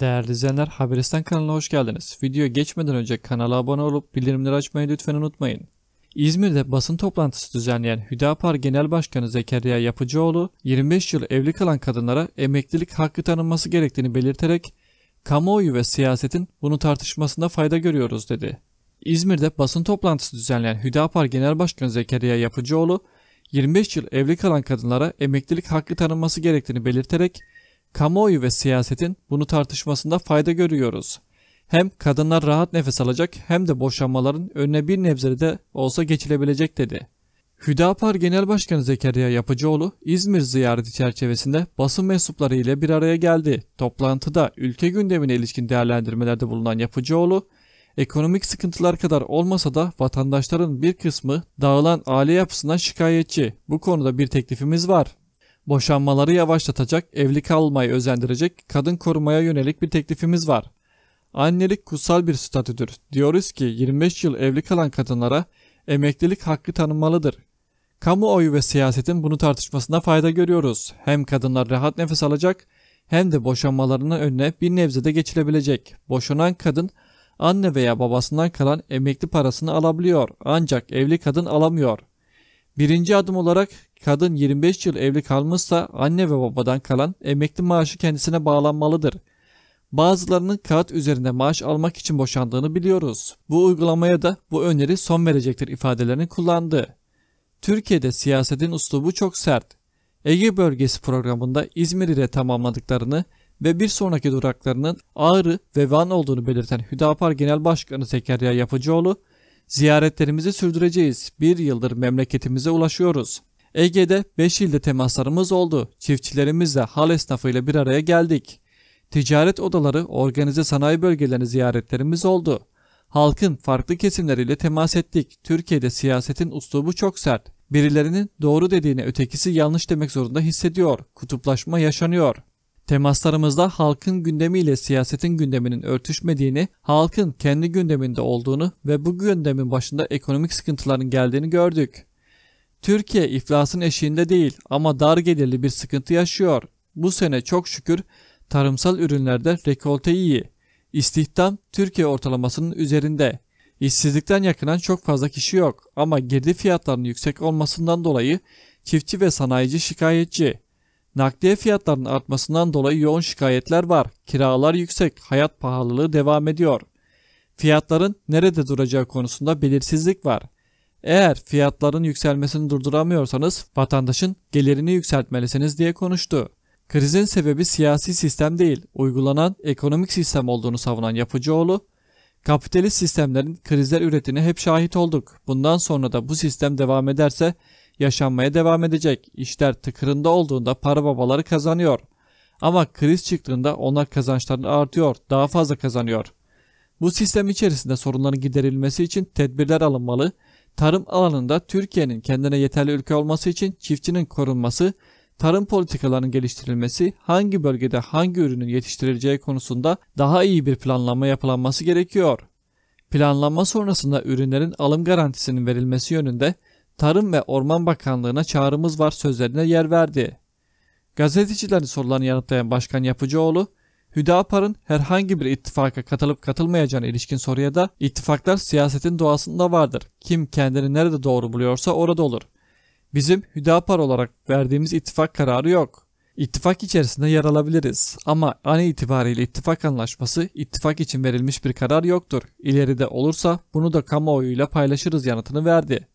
Değerli izleyenler Haberistan kanalına hoş geldiniz. Videoya geçmeden önce kanala abone olup bildirimleri açmayı lütfen unutmayın. İzmir'de basın toplantısı düzenleyen Hüdapar Genel Başkanı Zekeriya Yapıcıoğlu 25 yıl evli kalan kadınlara emeklilik hakkı tanınması gerektiğini belirterek kamuoyu ve siyasetin bunu tartışmasında fayda görüyoruz dedi. İzmir'de basın toplantısı düzenleyen Hüdapar Genel Başkanı Zekeriya Yapıcıoğlu 25 yıl evli kalan kadınlara emeklilik hakkı tanınması gerektiğini belirterek kamuoyu ve siyasetin bunu tartışmasında fayda görüyoruz. Hem kadınlar rahat nefes alacak hem de boşanmaların önüne bir nebze de olsa geçilebilecek dedi. Hüdapar Genel Başkanı Zekeriya Yapıcıoğlu İzmir ziyareti çerçevesinde basın mensupları ile bir araya geldi. Toplantıda ülke gündemine ilişkin değerlendirmelerde bulunan Yapıcıoğlu, ekonomik sıkıntılar kadar olmasa da vatandaşların bir kısmı dağılan aile yapısından şikayetçi. Bu konuda bir teklifimiz var boşanmaları yavaşlatacak, evli kalmayı özendirecek, kadın korumaya yönelik bir teklifimiz var. Annelik kutsal bir statüdür. Diyoruz ki 25 yıl evli kalan kadınlara emeklilik hakkı tanınmalıdır. Kamuoyu ve siyasetin bunu tartışmasına fayda görüyoruz. Hem kadınlar rahat nefes alacak hem de boşanmalarının önüne bir de geçilebilecek. Boşanan kadın anne veya babasından kalan emekli parasını alabiliyor ancak evli kadın alamıyor.'' Birinci adım olarak kadın 25 yıl evli kalmışsa anne ve babadan kalan emekli maaşı kendisine bağlanmalıdır. Bazılarının kağıt üzerinde maaş almak için boşandığını biliyoruz. Bu uygulamaya da bu öneri son verecektir ifadelerini kullandı. Türkiye'de siyasetin uslubu çok sert. Ege bölgesi programında İzmir ile tamamladıklarını ve bir sonraki duraklarının Ağrı ve Van olduğunu belirten Hüdapar Genel Başkanı Zekeriya Yapıcıoğlu, Ziyaretlerimizi sürdüreceğiz. Bir yıldır memleketimize ulaşıyoruz. Ege'de 5 ilde temaslarımız oldu. Çiftçilerimizle hal esnafıyla bir araya geldik. Ticaret odaları, organize sanayi bölgelerini ziyaretlerimiz oldu. Halkın farklı kesimleriyle temas ettik. Türkiye'de siyasetin uslubu çok sert. Birilerinin doğru dediğini ötekisi yanlış demek zorunda hissediyor. Kutuplaşma yaşanıyor. Temaslarımızda halkın gündemiyle siyasetin gündeminin örtüşmediğini, halkın kendi gündeminde olduğunu ve bu gündemin başında ekonomik sıkıntıların geldiğini gördük. Türkiye iflasın eşiğinde değil ama dar gelirli bir sıkıntı yaşıyor. Bu sene çok şükür tarımsal ürünlerde rekolte iyi. İstihdam Türkiye ortalamasının üzerinde. İşsizlikten yakınan çok fazla kişi yok ama girdi fiyatlarının yüksek olmasından dolayı çiftçi ve sanayici şikayetçi. Nakliye fiyatlarının artmasından dolayı yoğun şikayetler var. Kiralar yüksek, hayat pahalılığı devam ediyor. Fiyatların nerede duracağı konusunda belirsizlik var. Eğer fiyatların yükselmesini durduramıyorsanız vatandaşın gelirini yükseltmelisiniz diye konuştu. Krizin sebebi siyasi sistem değil, uygulanan ekonomik sistem olduğunu savunan Yapıcıoğlu, kapitalist sistemlerin krizler ürettiğine hep şahit olduk. Bundan sonra da bu sistem devam ederse yaşanmaya devam edecek. İşler tıkırında olduğunda para babaları kazanıyor. Ama kriz çıktığında onlar kazançlarını artıyor, daha fazla kazanıyor. Bu sistem içerisinde sorunların giderilmesi için tedbirler alınmalı. Tarım alanında Türkiye'nin kendine yeterli ülke olması için çiftçinin korunması, tarım politikalarının geliştirilmesi, hangi bölgede hangi ürünün yetiştirileceği konusunda daha iyi bir planlama yapılanması gerekiyor. Planlanma sonrasında ürünlerin alım garantisinin verilmesi yönünde Tarım ve Orman Bakanlığı'na çağrımız var sözlerine yer verdi. Gazetecilerin sorularını yanıtlayan Başkan Yapıcıoğlu, Hüdapar'ın herhangi bir ittifaka katılıp katılmayacağına ilişkin soruya da ittifaklar siyasetin doğasında vardır. Kim kendini nerede doğru buluyorsa orada olur. Bizim Hüdapar olarak verdiğimiz ittifak kararı yok. İttifak içerisinde yer alabiliriz ama an itibariyle ittifak anlaşması ittifak için verilmiş bir karar yoktur. İleride olursa bunu da kamuoyuyla paylaşırız yanıtını verdi.